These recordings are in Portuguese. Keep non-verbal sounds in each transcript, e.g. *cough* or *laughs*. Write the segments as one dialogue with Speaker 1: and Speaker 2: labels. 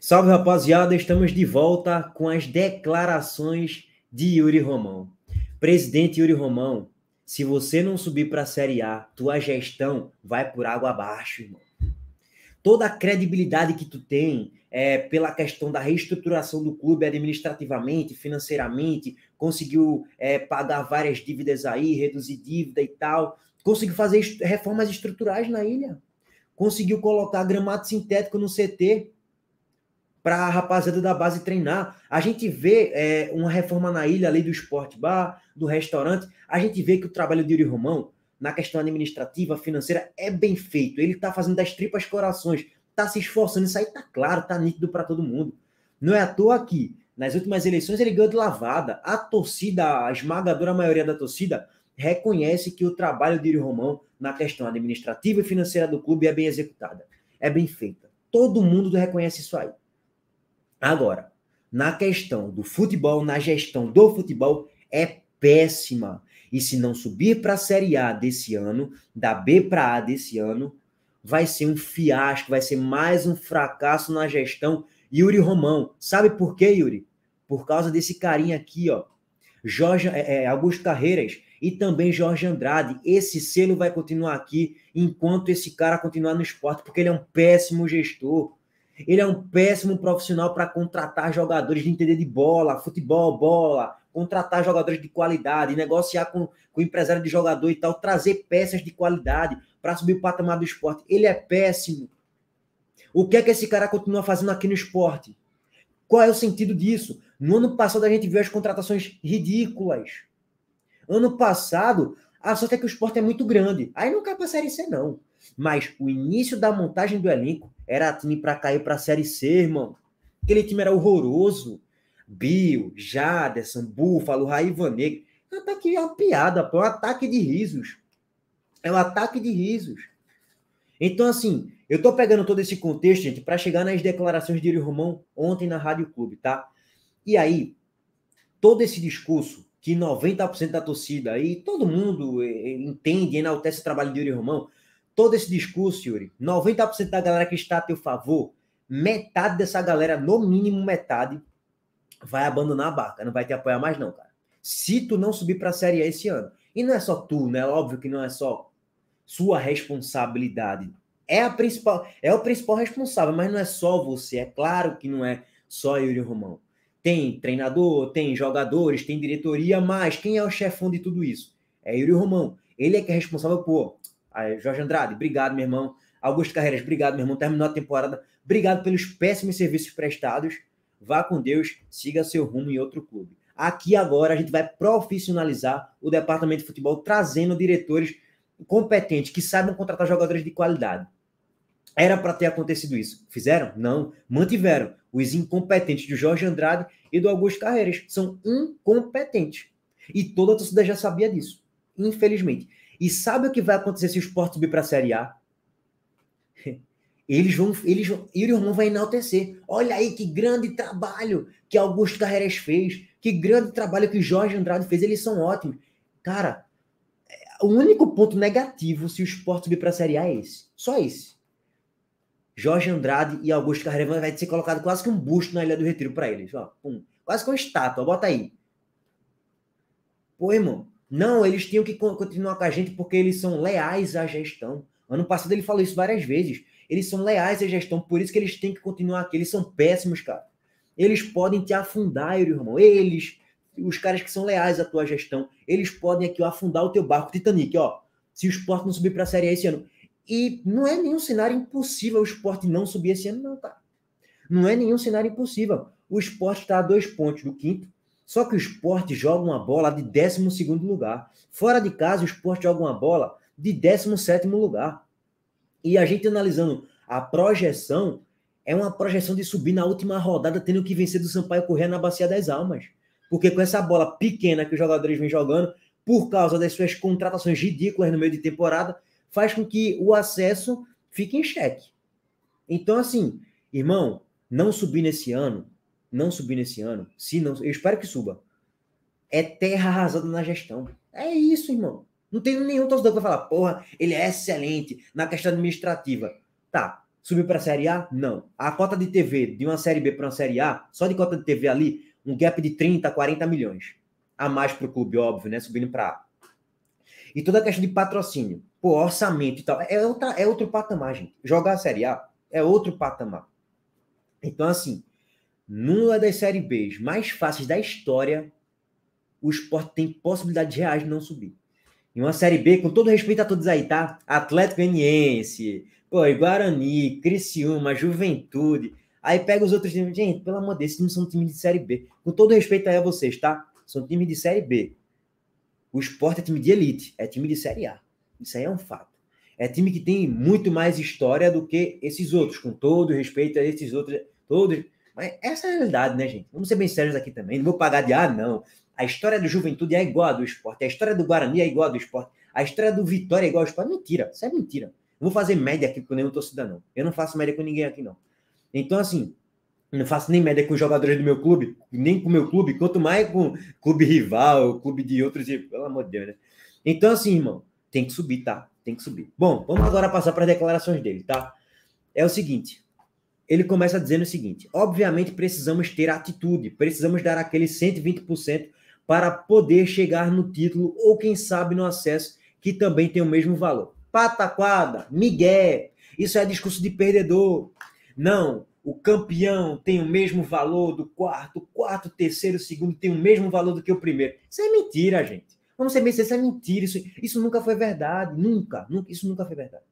Speaker 1: Salve rapaziada, estamos de volta com as declarações de Yuri Romão. Presidente Yuri Romão, se você não subir para a Série A, tua gestão vai por água abaixo, irmão. Toda a credibilidade que tu tem é, pela questão da reestruturação do clube administrativamente, financeiramente, conseguiu é, pagar várias dívidas aí, reduzir dívida e tal, conseguiu fazer reformas estruturais na ilha, conseguiu colocar gramado sintético no CT, para a rapaziada da base treinar. A gente vê é, uma reforma na ilha ali do esporte bar, do restaurante. A gente vê que o trabalho de Yuri Romão, na questão administrativa, financeira, é bem feito. Ele está fazendo das tripas corações, está se esforçando. Isso aí Está claro, está nítido para todo mundo. Não é à toa que, nas últimas eleições, ele ganhou de lavada. A torcida, a esmagadora maioria da torcida, reconhece que o trabalho de Yuri Romão na questão administrativa e financeira do clube é bem executada, é bem feita. Todo mundo reconhece isso aí. Agora, na questão do futebol, na gestão do futebol, é péssima. E se não subir para a Série A desse ano, da B para A desse ano, vai ser um fiasco, vai ser mais um fracasso na gestão Yuri Romão. Sabe por quê, Yuri? Por causa desse carinha aqui, ó. Jorge, é, é Augusto Carreiras e também Jorge Andrade. Esse selo vai continuar aqui enquanto esse cara continuar no esporte, porque ele é um péssimo gestor. Ele é um péssimo profissional para contratar jogadores de entender de bola, futebol, bola, contratar jogadores de qualidade, negociar com, com o empresário de jogador e tal, trazer peças de qualidade para subir o patamar do esporte. Ele é péssimo. O que é que esse cara continua fazendo aqui no esporte? Qual é o sentido disso? No ano passado a gente viu as contratações ridículas. Ano passado, a sorte é que o esporte é muito grande. Aí não cai para Série C, não. Mas o início da montagem do elenco era time para cair para a Série C, irmão. Aquele time era horroroso. Bill, Jaderson, Búfalo, Raivanegro. Ataque é uma piada, pô. É um ataque de risos. É um ataque de risos. Então, assim, eu tô pegando todo esse contexto, gente, para chegar nas declarações de Yuri Romão ontem na Rádio Clube, tá? E aí, todo esse discurso que 90% da torcida e todo mundo eh, entende e enaltece o trabalho de Yuri Romão, todo esse discurso, Yuri, 90% da galera que está a teu favor, metade dessa galera, no mínimo metade, vai abandonar a barca, não vai te apoiar mais não, cara. Se tu não subir para a Série A esse ano. E não é só tu, né? Óbvio que não é só sua responsabilidade. É a principal, é o principal responsável, mas não é só você. É claro que não é só Yuri Romão. Tem treinador, tem jogadores, tem diretoria, mas quem é o chefão de tudo isso? É Yuri Romão. Ele é que é responsável por Aí, Jorge Andrade, obrigado, meu irmão. Augusto Carreiras, obrigado, meu irmão. Terminou a temporada. Obrigado pelos péssimos serviços prestados. Vá com Deus, siga seu rumo em outro clube. Aqui agora a gente vai profissionalizar o departamento de futebol, trazendo diretores competentes que saibam contratar jogadores de qualidade. Era para ter acontecido isso. Fizeram? Não. Mantiveram. Os incompetentes do Jorge Andrade e do Augusto Carreiras são incompetentes. E toda a torcida já sabia disso, infelizmente. E sabe o que vai acontecer se o esporte subir para a Série A? Eles vão, eles vão, Yuri Romão vai enaltecer. Olha aí que grande trabalho que Augusto Carreiras fez, que grande trabalho que Jorge Andrade fez, eles são ótimos. Cara, é, o único ponto negativo se o esporte subir para a Série A é esse. Só esse. Jorge Andrade e Augusto Carreiras vai ser colocado quase que um busto na Ilha do Retiro para eles. Ó, pum. Quase que uma estátua, bota aí. Pô, irmão, não, eles tinham que continuar com a gente porque eles são leais à gestão. Ano passado ele falou isso várias vezes. Eles são leais à gestão, por isso que eles têm que continuar aqui. Eles são péssimos, cara. Eles podem te afundar, irmão. Eles, os caras que são leais à tua gestão, eles podem aqui afundar o teu barco Titanic, ó. Se o esporte não subir para a Série A esse ano. E não é nenhum cenário impossível o esporte não subir esse ano, não, cara. Tá? Não é nenhum cenário impossível. O esporte está a dois pontos do quinto. Só que o esporte joga uma bola de 12 lugar. Fora de casa, o esporte joga uma bola de 17 lugar. E a gente analisando a projeção, é uma projeção de subir na última rodada, tendo que vencer do Sampaio Corrêa na Bacia das Almas. Porque com essa bola pequena que os jogadores vêm jogando, por causa das suas contratações ridículas no meio de temporada, faz com que o acesso fique em xeque. Então, assim, irmão, não subir nesse ano não subir nesse ano, se não, eu espero que suba, é terra arrasada na gestão. É isso, irmão. Não tem nenhum torcedor que vai falar, porra, ele é excelente na questão administrativa. Tá, subiu para a Série A? Não. A cota de TV de uma Série B para uma Série A, só de cota de TV ali, um gap de 30, 40 milhões. A mais para o clube, óbvio, né? Subindo para A. E toda a questão de patrocínio, pô, orçamento e tal, é, outra, é outro patamar, gente. Jogar a Série A é outro patamar. Então, assim, numa das série B mais fáceis da história, o esporte tem possibilidade reais de não subir. Em uma série B, com todo respeito a todos aí, tá? Atlético Aniense, pô, Guarani, Criciúma, Juventude. Aí pega os outros times. Gente, pelo amor de Deus, esses times são times de série B. Com todo respeito aí a vocês, tá? São times de série B. O esporte é time de elite, é time de série A. Isso aí é um fato. É time que tem muito mais história do que esses outros, com todo respeito a esses outros. Todos, mas essa é a realidade, né, gente? Vamos ser bem sérios aqui também. Não vou pagar de ah, não. A história do Juventude é igual à do esporte. A história do Guarani é igual à do esporte. A história do Vitória é igual ao esporte. Mentira. Isso é mentira. Não vou fazer média aqui com nenhum torcedor, não. Eu não faço média com ninguém aqui, não. Então, assim, não faço nem média com os jogadores do meu clube, nem com o meu clube, quanto mais com clube rival, clube de outros, pelo amor de Deus, né? Então, assim, irmão, tem que subir, tá? Tem que subir. Bom, vamos agora passar para as declarações dele, tá? É o seguinte, ele começa dizendo o seguinte: obviamente precisamos ter atitude, precisamos dar aquele 120% para poder chegar no título ou quem sabe no acesso que também tem o mesmo valor. Pataquada, migué, isso é discurso de perdedor. Não, o campeão tem o mesmo valor do quarto, quarto, terceiro, segundo tem o mesmo valor do que o primeiro. Isso é mentira, gente. Vamos ser bem isso é mentira. Isso, isso nunca foi verdade, nunca, nunca, isso nunca foi verdade.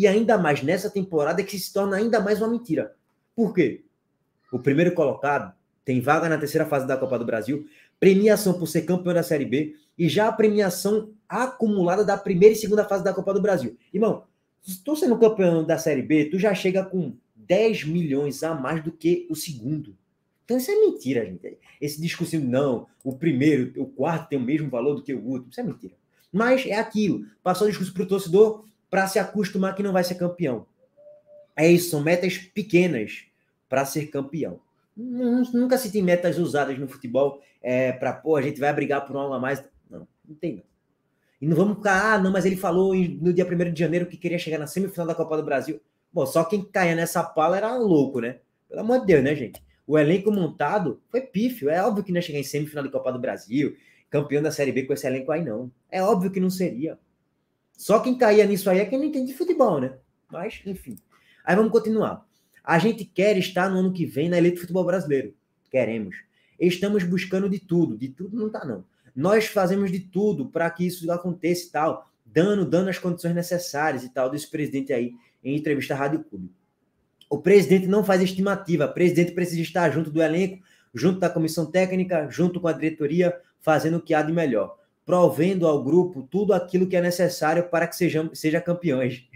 Speaker 1: E ainda mais nessa temporada que se torna ainda mais uma mentira. Por quê? O primeiro colocado tem vaga na terceira fase da Copa do Brasil, premiação por ser campeão da Série B e já a premiação acumulada da primeira e segunda fase da Copa do Brasil. Irmão, se tu sendo campeão da Série B, tu já chega com 10 milhões a mais do que o segundo. Então isso é mentira, gente. Esse discursinho, não, o primeiro, o quarto tem o mesmo valor do que o último, isso é mentira. Mas é aquilo. Passou o discurso para o torcedor, para se acostumar que não vai ser campeão. É isso, são metas pequenas para ser campeão. Nunca se tem metas usadas no futebol é, para, pô, a gente vai brigar por algo a mais. Não, não tem não. E não vamos ficar, ah, não, mas ele falou no dia 1 de janeiro que queria chegar na semifinal da Copa do Brasil. Bom, só quem caía nessa pala era louco, né? Pelo amor de Deus, né, gente? O elenco montado foi pífio. É óbvio que não ia chegar em semifinal da Copa do Brasil, campeão da Série B com esse elenco aí, não. É óbvio que não seria. Só quem caía nisso aí é quem não entende de futebol, né? Mas, enfim. Aí vamos continuar. A gente quer estar no ano que vem na eleita do futebol brasileiro. Queremos. Estamos buscando de tudo. De tudo não tá, não. Nós fazemos de tudo para que isso aconteça e tal, dando, dando as condições necessárias e tal, desse presidente aí em entrevista à Rádio Clube. O presidente não faz estimativa. O presidente precisa estar junto do elenco, junto da comissão técnica, junto com a diretoria, fazendo o que há de melhor provendo ao grupo tudo aquilo que é necessário para que sejam, seja campeões.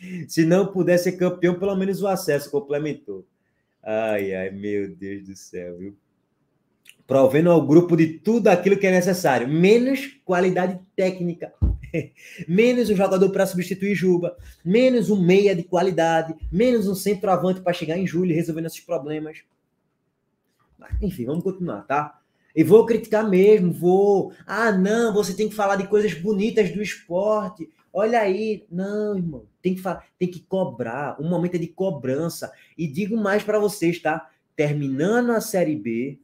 Speaker 1: *laughs* Se não puder ser campeão, pelo menos o acesso complementou. Ai, ai, meu Deus do céu, viu? Provendo ao grupo de tudo aquilo que é necessário, menos qualidade técnica, *laughs* menos um jogador para substituir Juba, menos um meia de qualidade, menos um centroavante para chegar em julho resolvendo esses problemas. Mas, enfim, vamos continuar, tá? E vou criticar mesmo, vou. Ah, não, você tem que falar de coisas bonitas do esporte. Olha aí, não, irmão, tem que falar, tem que cobrar. O um momento é de cobrança. E digo mais para vocês, tá? Terminando a série B,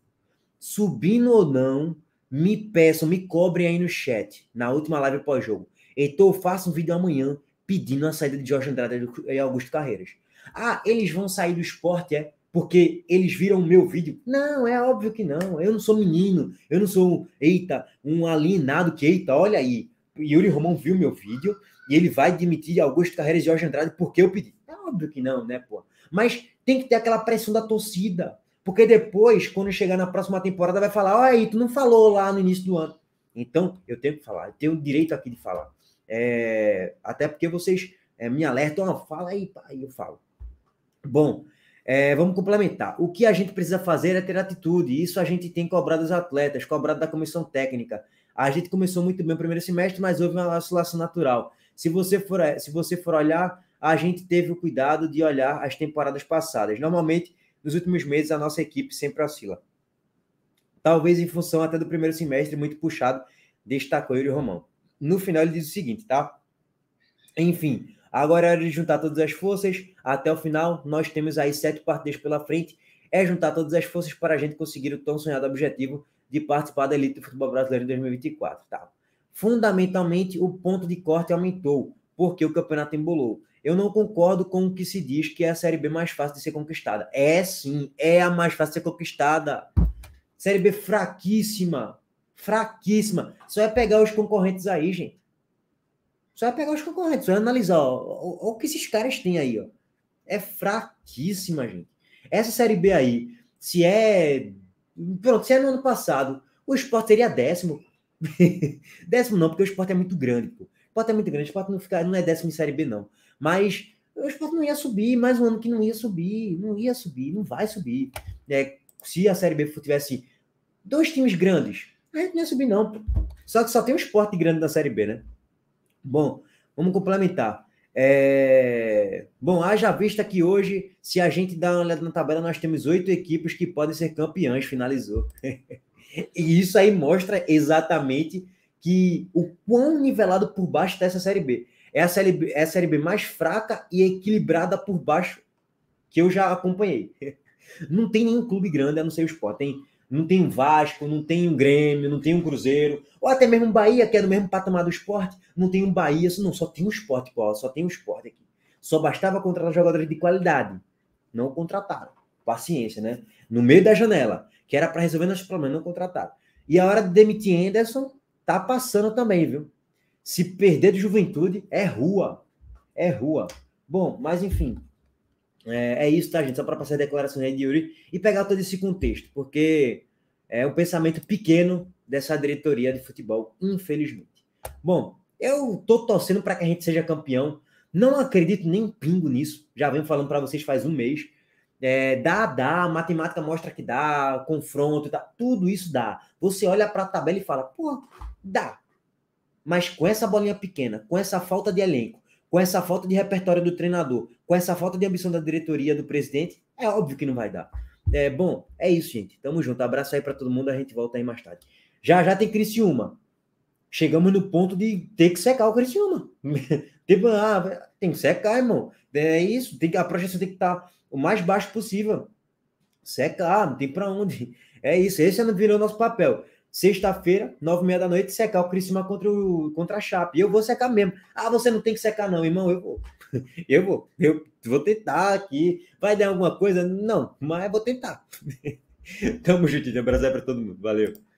Speaker 1: subindo ou não, me peçam, me cobrem aí no chat, na última live pós-jogo. Então eu faço um vídeo amanhã pedindo a saída de Jorge Andrade e Augusto Carreiras. Ah, eles vão sair do esporte, é? porque eles viram o meu vídeo. Não, é óbvio que não. Eu não sou menino, eu não sou, eita, um alienado que, eita, olha aí. Yuri Romão viu meu vídeo e ele vai demitir Augusto Carreira e Jorge Andrade porque eu pedi. É óbvio que não, né, pô? Mas tem que ter aquela pressão da torcida. Porque depois, quando chegar na próxima temporada, vai falar: olha aí, tu não falou lá no início do ano. Então, eu tenho que falar, eu tenho o direito aqui de falar. É, até porque vocês é, me alertam, ah, fala aí, pai, eu falo. Bom, é, vamos complementar. O que a gente precisa fazer é ter atitude. Isso a gente tem cobrado dos atletas, cobrado da comissão técnica. A gente começou muito bem o primeiro semestre, mas houve uma oscilação natural. Se você for, é, se você for olhar, a gente teve o cuidado de olhar as temporadas passadas. Normalmente, nos últimos meses, a nossa equipe sempre oscila. Talvez em função até do primeiro semestre muito puxado, destacou ele Romão. No final, ele diz o seguinte, tá? Enfim, Agora é hora de juntar todas as forças. Até o final, nós temos aí sete partidas pela frente. É juntar todas as forças para a gente conseguir o tão sonhado objetivo de participar da elite do futebol brasileiro em 2024. Tá? Fundamentalmente, o ponto de corte aumentou, porque o campeonato embolou. Eu não concordo com o que se diz que é a Série B mais fácil de ser conquistada. É sim, é a mais fácil de ser conquistada. Série B fraquíssima. Fraquíssima. Só é pegar os concorrentes aí, gente. Você vai pegar os concorrentes, vai analisar, ó, ó, o que esses caras têm aí, ó. É fraquíssima, gente. Essa Série B aí, se é. Pronto, se é no ano passado, o esporte seria décimo. *laughs* décimo não, porque o esporte é muito grande, pô. O esporte é muito grande, o esporte não, fica, não é décimo em Série B, não. Mas o esporte não ia subir, mais um ano que não ia subir, não ia subir, não vai subir. É, se a Série B tivesse dois times grandes, a gente não ia subir, não. Só que só tem um esporte grande na Série B, né? Bom, vamos complementar. É... Bom, haja vista que hoje, se a gente dá uma olhada na tabela, nós temos oito equipes que podem ser campeãs, finalizou. *laughs* e isso aí mostra exatamente que o quão nivelado por baixo está essa Série B. É a série, B, é a série B mais fraca e equilibrada por baixo que eu já acompanhei. *laughs* Não tem nenhum clube grande, a não ser o Sport. Tem não tem um Vasco, não tem um Grêmio, não tem um Cruzeiro, ou até mesmo um Bahia, que é do mesmo patamar do esporte, não tem um Bahia, não, só tem um esporte, Paulo, só tem um esporte aqui. Só bastava contratar jogadores de qualidade. Não contrataram. Paciência, né? No meio da janela, que era para resolver nossos problemas, não contrataram. E a hora de demitir Anderson tá passando também, viu? Se perder de juventude, é rua. É rua. Bom, mas enfim, é, é isso, tá, gente? Só para passar a declaração de Yuri e pegar todo esse contexto, porque é um pensamento pequeno dessa diretoria de futebol, infelizmente. Bom, eu tô torcendo para que a gente seja campeão. Não acredito nem um pingo nisso. Já venho falando para vocês faz um mês. É, dá, dá, matemática mostra que dá, confronto, dá, tá, tudo isso dá. Você olha para a tabela e fala, pô, dá. Mas com essa bolinha pequena, com essa falta de elenco, com essa falta de repertório do treinador, com essa falta de ambição da diretoria, do presidente, é óbvio que não vai dar. É, bom, é isso, gente. Tamo junto. Abraço aí para todo mundo. A gente volta aí mais tarde. Já já tem Criciúma. Chegamos no ponto de ter que secar o Criciúma. *laughs* tipo, ah, tem que secar, irmão. É isso. Tem que, a projeção tem que estar tá o mais baixo possível. Secar, não tem para onde. É isso. Esse ano é, virou nosso papel. Sexta-feira, nove e meia da noite, secar o Criciúma contra, o, contra a Chape. E eu vou secar mesmo. Ah, você não tem que secar não, irmão. Eu vou. *laughs* Eu vou. Eu vou tentar aqui. Vai dar alguma coisa? Não, mas vou tentar. *laughs* Tamo junto, Um abraço aí pra todo mundo. Valeu.